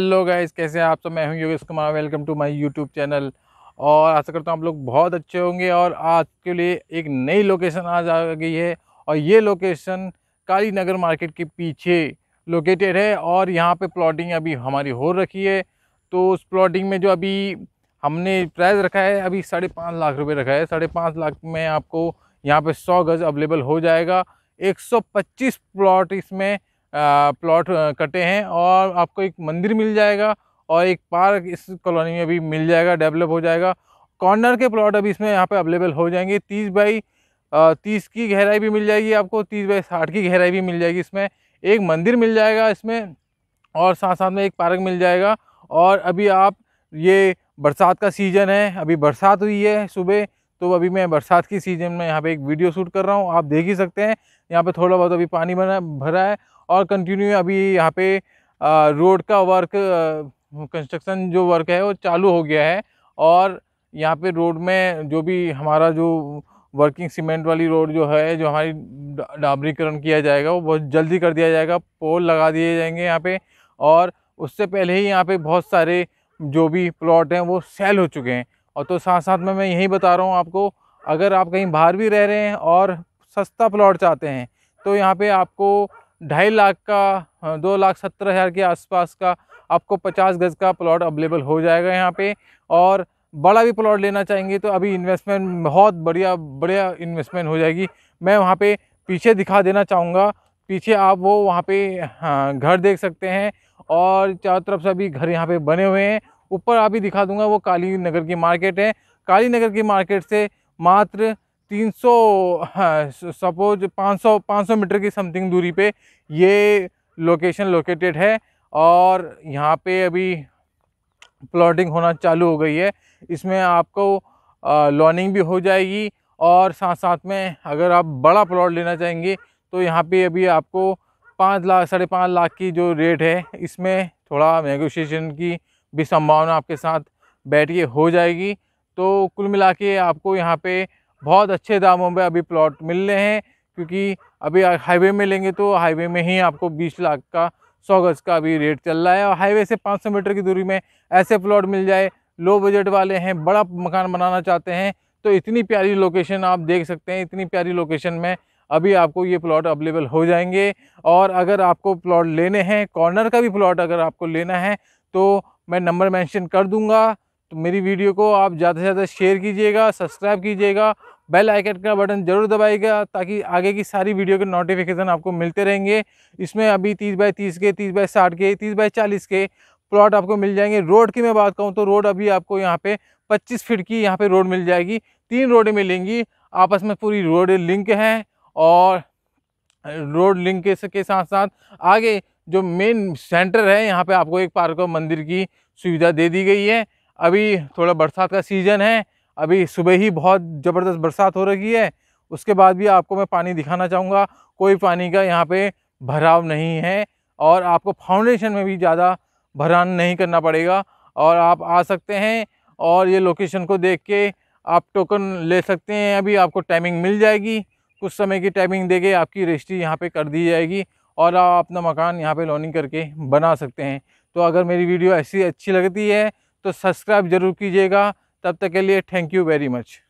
hello guys कैसे हैं आप सब मैं हूं Yogesh Kumar welcome to my YouTube channel और आशा करता हूं आप लोग बहुत अच्छे होंगे और आज के लिए एक नई लोकेशन आज आ गई है और ये लोकेशन काली नगर मार्केट के पीछे लोकेटेड है और यहाँ पे प्लॉटिंग अभी हमारी हो रखी है तो उस प्लॉटिंग में जो अभी हमने प्राइस रखा है अभी साढ़े पाँच लाख रुपये रखा है साढ़े पाँच लाख में आपको यहाँ पर सौ गज़ अवेलेबल हो जाएगा एक सौ पच्चीस प्लॉट इसमें प्लॉट कटे हैं और आपको एक मंदिर मिल जाएगा और एक पार्क इस कॉलोनी में भी मिल जाएगा डेवलप हो जाएगा कॉर्नर के प्लॉट अभी इसमें यहाँ पे अवेलेबल हो जाएंगे तीस बाई तीस की गहराई भी मिल जाएगी आपको तीस बाई साठ की गहराई भी मिल जाएगी इसमें एक मंदिर मिल जाएगा इसमें और साथ साथ में एक पार्क मिल जाएगा और अभी आप ये बरसात का सीज़न है अभी बरसात हुई है सुबह तो अभी मैं बरसात की सीज़न में यहाँ पे एक वीडियो शूट कर रहा हूँ आप देख ही सकते हैं यहाँ पे थोड़ा बहुत अभी पानी बना भरा है और कंटिन्यू अभी यहाँ पे रोड का वर्क कंस्ट्रक्शन जो वर्क है वो चालू हो गया है और यहाँ पे रोड में जो भी हमारा जो वर्किंग सीमेंट वाली रोड जो है जो हमारी डाबरीकरण किया जाएगा वो बहुत जल्दी कर दिया जाएगा पोल लगा दिए जाएंगे यहाँ पर और उससे पहले ही यहाँ पर बहुत सारे जो भी प्लॉट हैं वो सेल हो चुके हैं और तो साथ साथ में मैं यही बता रहा हूँ आपको अगर आप कहीं बाहर भी रह रहे हैं और सस्ता प्लॉट चाहते हैं तो यहाँ पे आपको ढाई लाख का हाँ, दो लाख सत्तर हज़ार के आसपास का आपको पचास गज़ का प्लॉट अवेलेबल हो जाएगा यहाँ पे और बड़ा भी प्लॉट लेना चाहेंगे तो अभी इन्वेस्टमेंट बहुत बढ़िया बढ़िया इन्वेस्टमेंट हो जाएगी मैं वहाँ पे पीछे दिखा देना चाहूँगा पीछे आप वो वहाँ पे हाँ, घर देख सकते हैं और चारों तरफ से अभी घर यहाँ पे बने हुए हैं ऊपर आप ही दिखा दूंगा वो काली नगर की मार्केट है काली नगर की मार्केट से मात्र 300 हाँ, सपोज 500 500 मीटर की समथिंग दूरी पे ये लोकेशन लोकेटेड है और यहाँ पे अभी प्लॉटिंग होना चालू हो गई है इसमें आपको लॉनिंग भी हो जाएगी और साथ साथ में अगर आप बड़ा प्लॉट लेना चाहेंगे तो यहाँ पे अभी आपको पाँच लाख साढ़े पाँच लाख की जो रेट है इसमें थोड़ा नेगोशिएशन की भी संभावना आपके साथ बैठ के हो जाएगी तो कुल मिला के आपको यहाँ पे बहुत अच्छे दामों में अभी प्लॉट मिल रहे हैं क्योंकि अभी हाईवे में लेंगे तो हाईवे में ही आपको बीस लाख का सौ गज़ का अभी रेट चल रहा है और हाईवे से 500 मीटर की दूरी में ऐसे प्लॉट मिल जाए लो बजट वाले हैं बड़ा मकान बनाना चाहते हैं तो इतनी प्यारी लोकेशन आप देख सकते हैं इतनी प्यारी लोकेशन में अभी आपको ये प्लॉट अवेलेबल हो जाएंगे और अगर आपको प्लॉट लेने हैं कॉर्नर का भी प्लॉट अगर आपको लेना है तो मैं नंबर मेंशन कर दूंगा तो मेरी वीडियो को आप ज़्यादा से ज़्यादा शेयर कीजिएगा सब्सक्राइब कीजिएगा बेल आइकन का बटन ज़रूर दबाएगा ताकि आगे की सारी वीडियो के नोटिफिकेशन आपको मिलते रहेंगे इसमें अभी तीस बाई तीस के तीस बाई साठ के तीस बाई चालीस के प्लॉट आपको मिल जाएंगे रोड की मैं बात कहूँ तो रोड अभी आपको यहाँ पर पच्चीस फिट की यहाँ पर रोड मिल जाएगी तीन रोडें मिलेंगी आपस में पूरी रोड लिंक हैं और रोड लिंक के साथ साथ आगे जो मेन सेंटर है यहाँ पे आपको एक पार्क और मंदिर की सुविधा दे दी गई है अभी थोड़ा बरसात का सीज़न है अभी सुबह ही बहुत ज़बरदस्त बरसात हो रही है उसके बाद भी आपको मैं पानी दिखाना चाहूँगा कोई पानी का यहाँ पे भराव नहीं है और आपको फाउंडेशन में भी ज़्यादा भरान नहीं करना पड़ेगा और आप आ सकते हैं और ये लोकेशन को देख के आप टोकन ले सकते हैं अभी आपको टाइमिंग मिल जाएगी कुछ समय की टाइमिंग दे के आपकी रजिस्ट्री यहाँ पे कर दी जाएगी और आप अपना मकान यहाँ पे लोनिंग करके बना सकते हैं तो अगर मेरी वीडियो ऐसी अच्छी लगती है तो सब्सक्राइब ज़रूर कीजिएगा तब तक के लिए थैंक यू वेरी मच